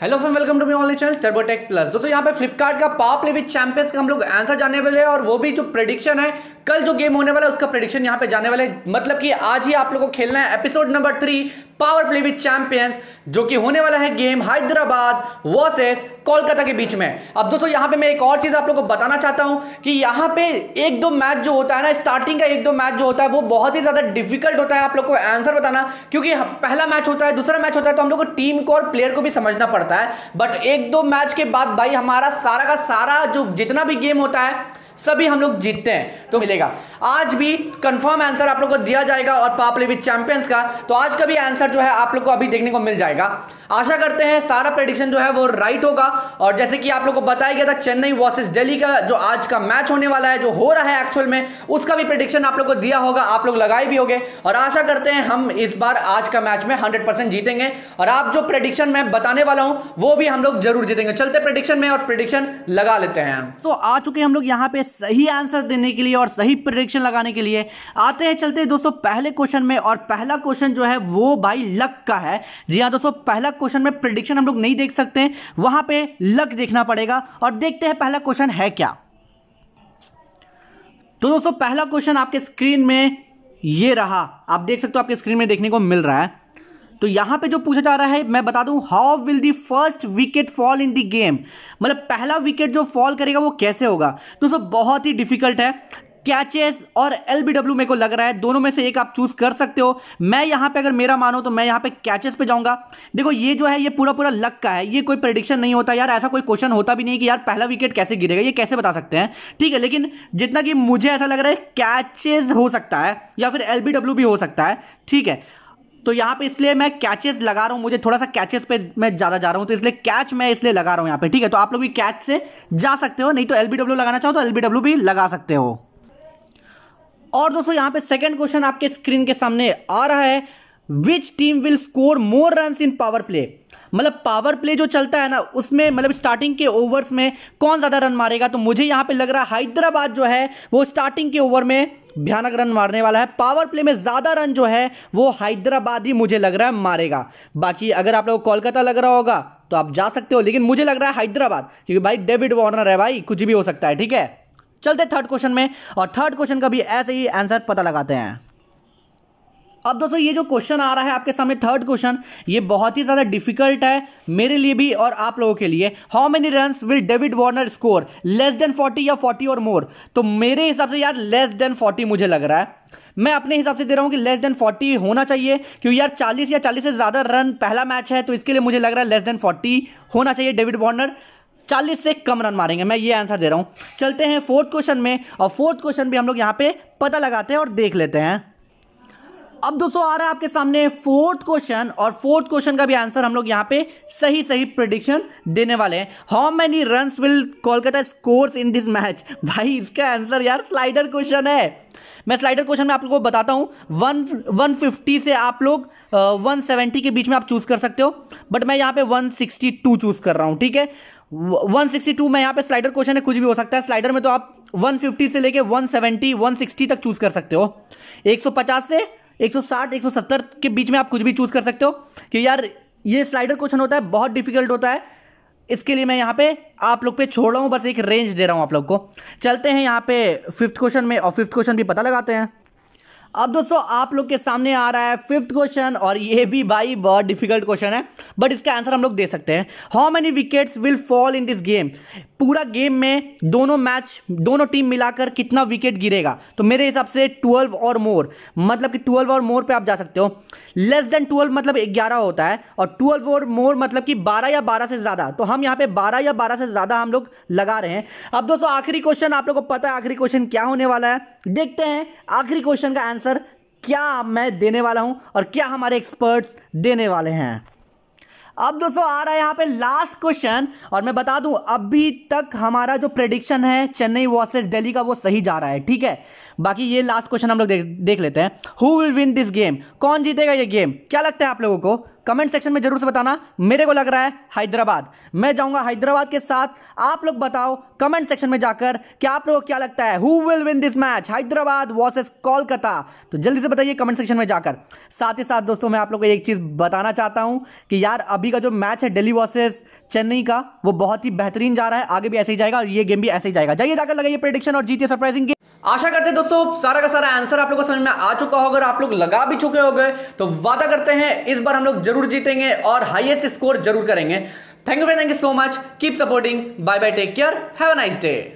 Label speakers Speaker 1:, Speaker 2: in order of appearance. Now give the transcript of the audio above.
Speaker 1: hello friend welcome to me only channel Turbotech plus दोस्तों यहाँ पे फ्लिपकार्ट का पाप लिविथ चैंपियंस का हम लोग आंसर जाने वाले हैं और वो भी जो प्रेडिक्शन है कल जो गेम होने वाला है उसका प्रडिक्शन यहां पे जाने वाला है मतलब कि आज ही आप लोगों को खेलना है episode number three power play with champions जो कि होने वाला है गेम हैदराबाद वर्सेस कोलकाता के बीच में अब दोस्तों यहाँ पे मैं एक और चीज आप लोगों को बताना चाहता हूं कि यहां पे एक दो मैच जो होता है ना स्टार्टिंग का एक दो मैच जो होता है वो बहुत ही ज्यादा डिफिकल्ट होता है आप लोग को आंसर बताना क्योंकि पहला मैच होता है दूसरा मैच होता है तो हम लोग को टीम को और प्लेयर को भी समझना पड़ता है बट एक दो मैच के बाद भाई हमारा सारा का सारा जो जितना भी गेम होता है सभी हम लोग जीतते हैं तो मिलेगा आज भी कंफर्म आंसर आप लोग को दिया जाएगा और पापले लेवी चैंपियंस का तो आज का भी आंसर जो है आप लोग को अभी देखने को मिल जाएगा आशा करते हैं सारा प्रेडिक्शन जो है वो राइट होगा और जैसे कि आप लोग को बताया गया था चेन्नई वर्सेज दिल्ली का जो आज का मैच होने वाला है जो हो रहा है एक्चुअल में उसका भी प्रेडिक्शन आप लोग को दिया होगा आप लोग लगाए भी होंगे और आशा करते हैं हम इस बार आज का मैच में हंड्रेड जीतेंगे और आप जो प्रेडिक्शन मैं बताने वाला हूँ वो भी हम लोग जरूर जीतेंगे चलते प्रेडिक्शन में और प्रडिक्शन लगा लेते हैं तो आ चुके हम लोग यहाँ पे सही आंसर देने के लिए और सही प्रडिक्शन लगाने के लिए आते हैं चलते हैं दोस्तों पहले क्वेश्चन में और पहला क्वेश्चन जो है वो भाई लक का है जी हाँ दोस्तों पहला क्वेश्चन में प्रडिक्शन हम लोग नहीं देख सकते हैं वहां पर लक देखना पड़ेगा और देखते हैं पहला क्वेश्चन है क्या तो दोस्तों पहला क्वेश्चन आपके स्क्रीन में ये रहा आप देख सकते हो आपके स्क्रीन में देखने को मिल रहा है तो यहां पे जो पूछा जा रहा है मैं बता दूं how will the first wicket fall in the game मतलब पहला विकेट जो फॉल करेगा वो कैसे होगा तो दोस्तों बहुत ही डिफिकल्ट है कैचेस और एल मेरे को लग रहा है दोनों में से एक आप चूज कर सकते हो मैं यहाँ पे अगर मेरा मानो तो मैं यहाँ पे कैचेस पे जाऊँगा देखो ये जो है ये पूरा पूरा लक का है ये कोई प्रडिक्शन नहीं होता यार ऐसा कोई क्वेश्चन होता भी नहीं कि यार पहला विकेट कैसे गिरेगा ये कैसे बता सकते हैं ठीक है लेकिन जितना कि मुझे ऐसा लग रहा है कैचेज हो सकता है या फिर एल भी हो सकता है ठीक है तो यहाँ पे इसलिए मैं कैचेस लगा रहा हूँ मुझे थोड़ा सा कैचेस पे मैं ज़्यादा जा रहा हूँ तो इसलिए कैच मैं इसलिए लगा रहा हूँ यहाँ पे ठीक है तो आप लोग भी कैच से जा सकते हो नहीं तो एल लगाना चाहो तो एल भी लगा सकते हो और दोस्तों यहाँ पे सेकेंड क्वेश्चन आपके स्क्रीन के सामने आ रहा है which team will score more run in power play मतलब पावर प्ले जो चलता है ना उसमें मतलब स्टार्टिंग के ओवर्स में कौन ज़्यादा रन मारेगा तो मुझे यहाँ पे लग रहा है हैदराबाद जो है वो स्टार्टिंग के ओवर में भयानक रन मारने वाला है पावर प्ले में ज़्यादा रन जो है वो हैदराबाद ही मुझे लग रहा है मारेगा बाकी अगर आप लोग कोलकाता लग रहा होगा तो आप जा सकते हो लेकिन मुझे लग रहा है हैदराबाद क्योंकि भाई डेविड वार्नर है भाई कुछ भी हो सकता है ठीक है चलते थर्ड क्वेश्चन में और थर्ड क्वेश्चन का भी ऐसे ही आंसर पता लगाते हैं अब दोस्तों ये जो क्वेश्चन आ रहा है आपके सामने थर्ड क्वेश्चन ये बहुत ही ज़्यादा डिफिकल्ट है मेरे लिए भी और आप लोगों के लिए how many run will David Warner score less than forty या फोर्टी और मोर तो मेरे हिसाब से यार लेस देन फोर्टी मुझे लग रहा है मैं अपने हिसाब से दे रहा हूँ कि लेस देन 40 होना चाहिए क्योंकि यार 40 या 40 से ज़्यादा रन पहला मैच है तो इसके लिए मुझे लग रहा है लेस देन 40 होना चाहिए डेविड वार्नर 40 से कम रन मारेंगे मैं ये आंसर दे रहा हूँ चलते हैं फोर्थ क्वेश्चन में और फोर्थ क्वेश्चन भी हम लोग यहाँ पे पता लगाते हैं और देख लेते हैं अब दोस्तों आ रहा है आपके सामने फोर्थ क्वेश्चन और फोर्थ क्वेश्चन का भी आंसर हम लोग यहां पे सही सही प्रिडिक्शन देने वाले हैं how many run will Kolkata scores in this match भाई इसका आंसर यार स्लाइडर क्वेश्चन है मैं स्लाइडर क्वेश्चन में आप लोगों को बताता हूं वन वन फिफ्टी से आप लोग वन सेवेंटी के बीच में आप चूज़ कर सकते हो बट मैं यहां पे वन सिक्सटी टू चूज़ कर रहा हूं ठीक है 162 में यहाँ पे स्लाइडर क्वेश्चन है कुछ भी हो सकता है स्लाइडर में तो आप 150 से लेके 170, 160 तक चूज़ कर सकते हो 150 से 160 170 के बीच में आप कुछ भी चूज़ कर सकते हो कि यार ये स्लाइडर क्वेश्चन होता है बहुत डिफिकल्ट होता है इसके लिए मैं यहाँ पे आप लोग पे छोड़ रहा हूँ बस एक रेंज दे रहा हूँ आप लोग को चलते हैं यहाँ पे फिफ्थ क्वेश्चन में और फिफ्थ क्वेश्चन भी पता लगाते हैं अब दोस्तों आप लोग के सामने आ रहा है फिफ्थ क्वेश्चन और ये भी भाई बहुत डिफिकल्ट क्वेश्चन है बट इसका आंसर हम लोग दे सकते हैं how many wickets will fall in this game पूरा गेम में दोनों मैच दोनों टीम मिलाकर कितना विकेट गिरेगा तो मेरे हिसाब से ट्वेल्व और मोर मतलब कि ट्वेल्व और मोर पर आप जा सकते हो लेस देन ट्वेल्व मतलब ग्यारह होता है और ट्वेल्व और मोर मतलब कि बारह या बारह से ज़्यादा तो हम यहाँ पे बारह या बारह से ज़्यादा हम लोग लगा रहे हैं अब दोस्तों आखिरी क्वेश्चन आप लोग को पता है आखिरी क्वेश्चन क्या होने वाला है देखते हैं आखिरी क्वेश्चन का आंसर क्या मैं देने वाला हूं और क्या हमारे एक्सपर्ट्स देने वाले हैं अब दोस्तों आ रहा है यहाँ पे लास्ट क्वेश्चन और मैं बता दूं अभी तक हमारा जो प्रेडिक्शन है चेन्नई वर्सेस दिल्ली का वो सही जा रहा है ठीक है बाकी ये लास्ट क्वेश्चन हम लोग देख, देख लेते हैं who will win this game कौन जीतेगा ये गेम क्या लगता है आप लोगों को कमेंट सेक्शन में जरूर से बताना मेरे को लग रहा है हैदराबाद मैं जाऊंगा हैदराबाद के साथ आप लोग बताओ कमेंट सेक्शन में जाकर कि आप लोगों को क्या लगता है who will win this match Hyderabad versus Kolkata तो जल्दी से बताइए कमेंट सेक्शन में जाकर साथ ही साथ दोस्तों मैं आप लोग को एक चीज़ बताना चाहता हूं कि यार अभी का जो मैच है डेली वर्सेज चेन्नई का वो बहुत ही बेहतरीन जा रहा है आगे भी ऐसे ही जाएगा और ये गेम भी ऐसे ही जाएगा जाइए जाकर लगाइए प्रेडिक्शन और जीतिए सरप्राइजिंग आशा करते हैं दोस्तों सारा का सारा आंसर आप लोगों को समझ में आ चुका होगा और आप लोग लगा भी चुके होंगे तो वादा करते हैं इस बार हम लोग जरूर जीतेंगे और हाईएस्ट स्कोर जरूर करेंगे thank you thank you so much keep supporting bye bye take care have a nice day